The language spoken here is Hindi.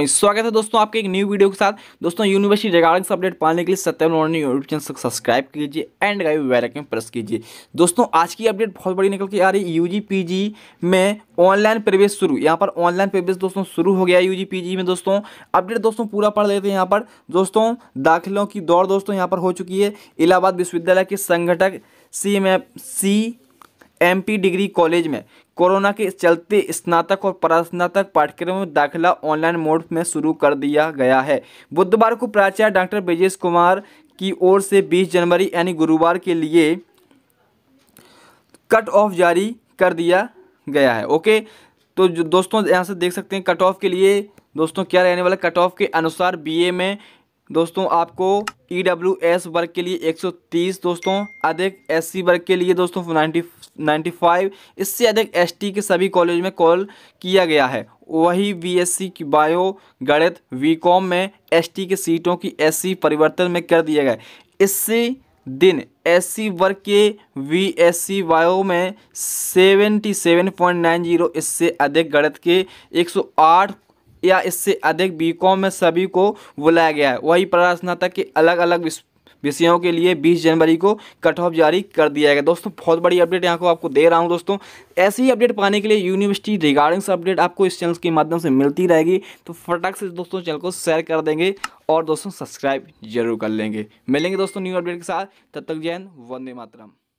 में स्वागत है दोस्तों आपके एक न्यू वीडियो के साथ दोस्तों यूनिवर्सिटी रिगार्डिंग से अपडेट पाने के लिए Satyam morning YouTube channel subscribe कीजिए एंड गाइड वेलकम प्रेस कीजिए दोस्तों आज की अपडेट बहुत बड़ी निकल के आ रही है यू में ऑनलाइन प्रवेश शुरू यहाँ पर ऑनलाइन प्रवेश दोस्तों शुरू हो गया यूजी में दोस्तों अपडेट दोस्तों पूरा पढ़ लेते हैं यहाँ पर दोस्तों दाखिलों की दौड़ दोस्तों यहाँ पर हो चुकी है इलाहाबाद विश्वविद्यालय के संगठक C M C MP degree college में कोरोना के चलते स्नातक और परास्नातक पाठ्यक्रम में दाखिला ऑनलाइन मोड में शुरू कर दिया गया है बुधवार को प्राचार्य डॉक्टर ब्रजेश कुमार की ओर से 20 जनवरी यानी गुरुवार के लिए कट ऑफ जारी कर दिया गया है ओके तो दोस्तों यहाँ से देख सकते हैं कट ऑफ के लिए दोस्तों क्या रहने वाला कट ऑफ के अनुसार बीए में दोस्तों आपको ई डब्ल्यू एस वर्ग के लिए 130 दोस्तों अधिक एस सी वर्ग के लिए दोस्तों 90 95 इससे अधिक एस टी के सभी कॉलेज में कॉल किया गया है वही सी की बायो गणित वी कॉम में एस टी के सीटों की एस सी परिवर्तन में कर दिया गया इससे दिन एस सी वर्ग के वी एस सी बायो में 77.90 इससे अधिक गणित के 108 या इससे अधिक बीकॉम में सभी को बुलाया गया है वही प्रार्थना के कि अलग अलग विषयों के लिए 20 जनवरी को कट ऑफ जारी कर दिया गया दोस्तों बहुत बड़ी अपडेट यहाँ को आपको दे रहा हूँ दोस्तों ऐसी ही अपडेट पाने के लिए यूनिवर्सिटी रिगार्डिंग्स अपडेट आपको इस चैनल के माध्यम से मिलती रहेगी तो फटाक से दोस्तों चैनल को शेयर कर देंगे और दोस्तों सब्सक्राइब जरूर कर लेंगे मिलेंगे दोस्तों न्यू अपडेट के साथ तब तक जैन वंदे मातरम